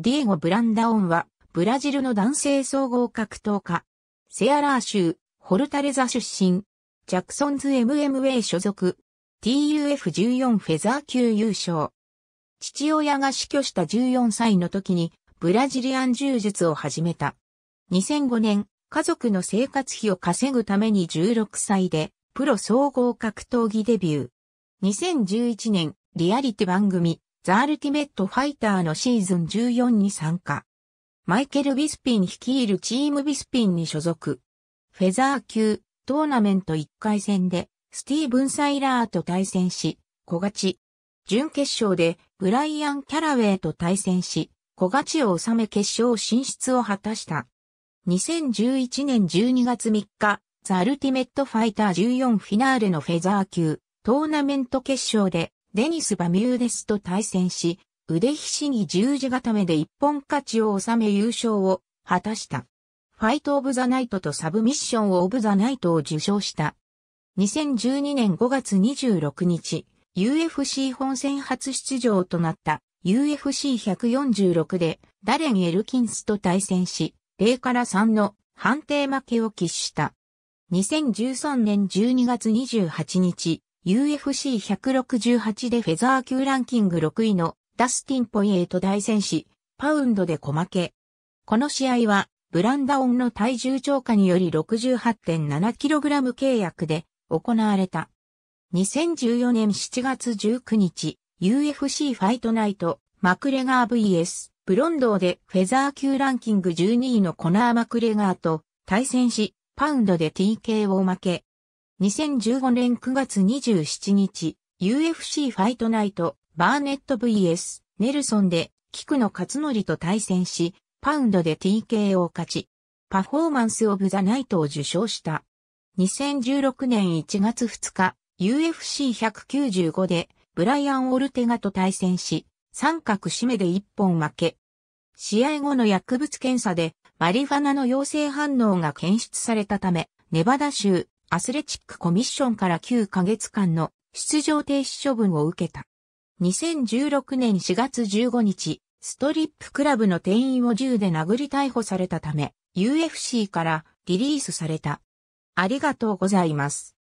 ディエゴ・ブランダオンは、ブラジルの男性総合格闘家。セアラー州、ホルタレザ出身。ジャクソンズ MMA 所属。TUF14 フェザー級優勝。父親が死去した14歳の時に、ブラジリアン柔術を始めた。2005年、家族の生活費を稼ぐために16歳で、プロ総合格闘技デビュー。2011年、リアリティ番組、ザ・アルティメット・ファイターのシーズン14に参加。マイケル・ビスピン率いるチームビスピンに所属。フェザー級トーナメント1回戦でスティーブン・サイラーと対戦し、小勝ち。準決勝でブライアン・キャラウェイと対戦し、小勝ちを収め決勝進出を果たした。2011年12月3日、ザ・アルティメット・ファイター14フィナーレのフェザー級トーナメント決勝でデニス・バミューデスと対戦し、腕ひしぎ十字固めで一本勝ちを収め優勝を果たした。ファイト・オブ・ザ・ナイトとサブミッション・オブ・ザ・ナイトを受賞した。2012年5月26日、UFC 本戦初出場となった UFC146 でダレン・エルキンスと対戦し、0から3の判定負けを喫した。2013年12月28日、UFC168 でフェザー級ランキング6位のダスティン・ポイエーと対戦し、パウンドで小負け。この試合は、ブランダオンの体重超過により 68.7kg 契約で行われた。2014年7月19日、UFC ファイトナイト、マクレガー vs、ブロンドーでフェザー級ランキング12位のコナー・マクレガーと対戦し、パウンドで TK を負け、2015年9月27日、UFC ファイトナイト、バーネット vs、ネルソンで、菊野勝則と対戦し、パウンドで TK を勝ち、パフォーマンスオブザナイトを受賞した。2016年1月2日、UFC195 で、ブライアン・オルテガと対戦し、三角締めで一本負け。試合後の薬物検査で、マリファナの陽性反応が検出されたため、ネバダ州アスレチックコミッションから9ヶ月間の出場停止処分を受けた。2016年4月15日、ストリップクラブの店員を銃で殴り逮捕されたため、UFC からリリースされた。ありがとうございます。